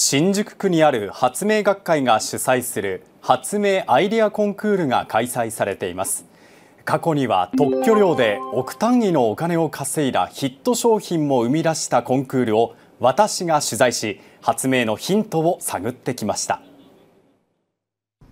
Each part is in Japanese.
新宿区にある発明学会が主催する発明アイデアコンクールが開催されています過去には特許料で億単位のお金を稼いだヒット商品も生み出したコンクールを私が取材し発明のヒントを探ってきました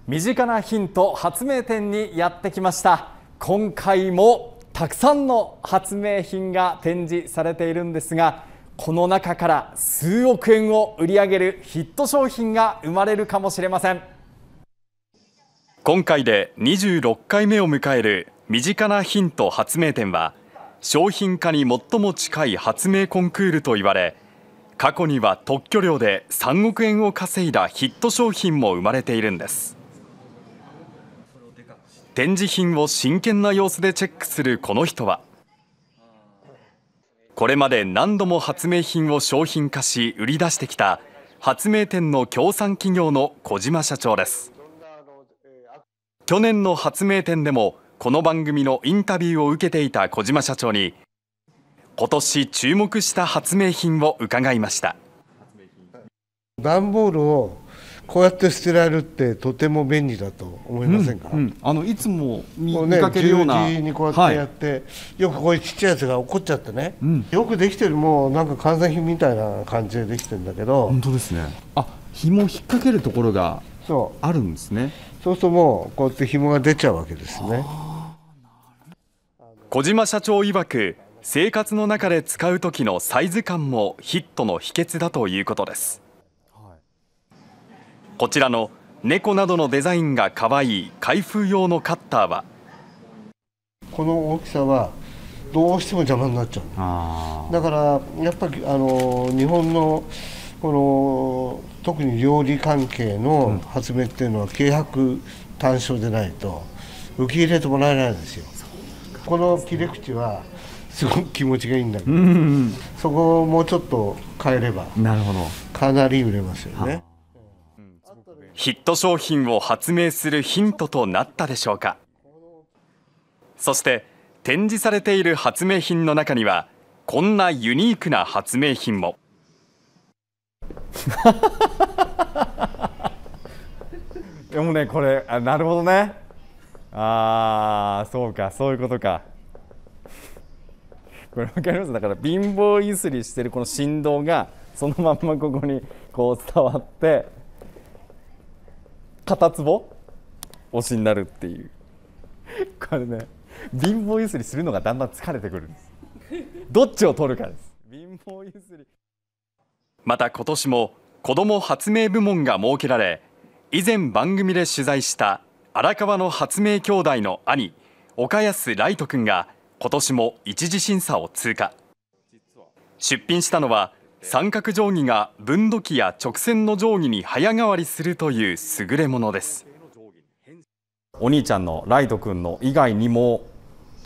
身近なヒント発明展にやってきました今回もたくさんの発明品が展示されているんですがこの中から数億円を売り上げるヒット商品が生まれるかもしれません今回で26回目を迎える身近なヒント発明展は商品化に最も近い発明コンクールと言われ過去には特許料で3億円を稼いだヒット商品も生まれているんです展示品を真剣な様子でチェックするこの人はこれまで何度も発明品を商品化し売り出してきた発明店の協賛企業の小島社長です去年の発明店でもこの番組のインタビューを受けていた小島社長に今年注目した発明品を伺いました段ボールをこうやって捨てられるってとても便利だと思いませんか、うんうん、あのいつも見,、ね、見かけるようなにこうやってやって、はい、よくこういうちっちゃいやつが落っこっちゃってね、うん、よくできてるもうなんか完全品みたいな感じでできてるんだけど本当ですねあ紐引っ掛けるところがあるんですねそうするともうこうやって紐が出ちゃうわけですね小島社長曰く生活の中で使う時のサイズ感もヒットの秘訣だということですこちらの猫などのデザインが可愛い開封用のカッターはこの大きさはどうしても邪魔になっちゃうだからやっぱりあの日本のこの特に料理関係の発明っていうのは軽薄単勝でないと受け入れてもらえないですよ。この切れ口はすごく気持ちがいいんだけど、うんうん、そこをもうちょっと変えればなるほどかなり売れますよね。ヒット商品を発明するヒントとなったでしょうかそして展示されている発明品の中にはこんなユニークな発明品も でもねこれあなるほどねああそうかそういうことかこれ分かりますだから貧乏ゆすりしてるこの振動がそのまんまここにこう伝わって片ぼ推しになるっていうこれね貧乏ゆすりするのがだんだん疲れてくるんですどっちを取るかです貧乏ゆすりまた今年も子ども発明部門が設けられ以前番組で取材した荒川の発明兄弟の兄岡安ライト君が今年も一次審査を通過出品したのは三角定規が分度器や直線の定規に早変わりするという優れものですお兄ちゃんのライト君の以外にも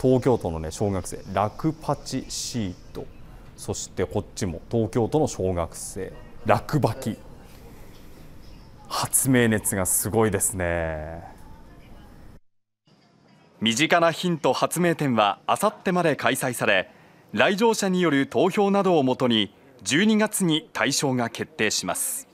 東京都のね小学生ラクパチシートそしてこっちも東京都の小学生ラクバキ発明熱がすごいですね身近なヒント発明展はあさってまで開催され来場者による投票などをもとに12月に対象が決定します。